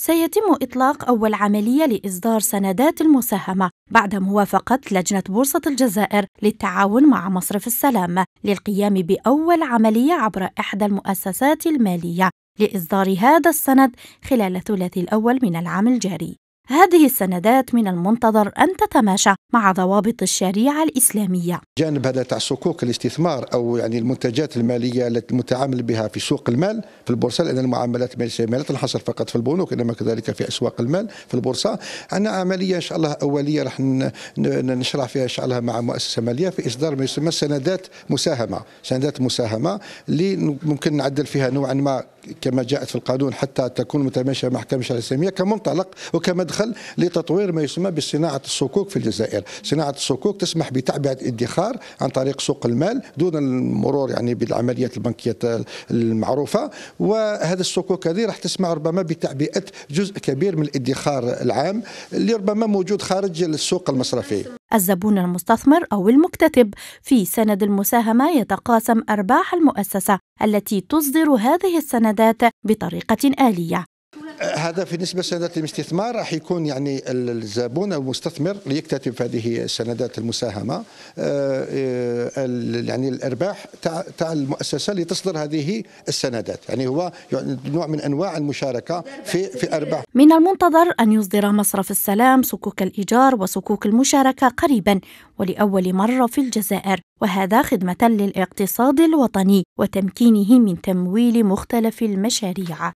سيتم إطلاق أول عملية لإصدار سندات المساهمة بعد موافقة لجنة بورصة الجزائر للتعاون مع مصرف السلام للقيام بأول عملية عبر إحدى المؤسسات المالية لإصدار هذا السند خلال الثلاثي الأول من العام الجاري هذه السندات من المنتظر أن تتماشى مع ضوابط الشريعة الإسلامية جانب هذا تاع صكوك الاستثمار أو يعني المنتجات المالية التي المتعامل بها في سوق المال في البورصة لأن المعاملات المالية لا تنحصر فقط في البنوك إنما كذلك في أسواق المال في البورصة عندنا عملية إن شاء الله أولية راح نشرع فيها إن شاء الله مع مؤسسة مالية في إصدار ما يسمى سندات مساهمة سندات مساهمة اللي ممكن نعدل فيها نوعا ما كما جاءت في القانون حتى تكون متماشية مع المحكمة الشرعية الإسلامية كمنطلق وكمدخل لتطوير ما يسمى بصناعة الصكوك في الجزائر صناعة الصكوك تسمح بتعبئة الادخار عن طريق سوق المال دون المرور يعني بالعمليات البنكية المعروفة وهذا الصكوك هذه راح تسمع ربما بتعبئة جزء كبير من الادخار العام اللي ربما موجود خارج السوق المصرفي الزبون المستثمر أو المكتتب في سند المساهمة يتقاسم أرباح المؤسسة التي تصدر هذه السندات بطريقة آلية هذا في بالنسبه لسندات الاستثمار راح يكون يعني الزبون او المستثمر ليكتتب في هذه السندات المساهمه آه، آه، يعني الارباح تاع المؤسسه اللي تصدر هذه السندات يعني هو نوع من انواع المشاركه في في ارباح من المنتظر ان يصدر مصرف السلام صكوك الايجار وصكوك المشاركه قريبا ولاول مره في الجزائر وهذا خدمه للاقتصاد الوطني وتمكينه من تمويل مختلف المشاريع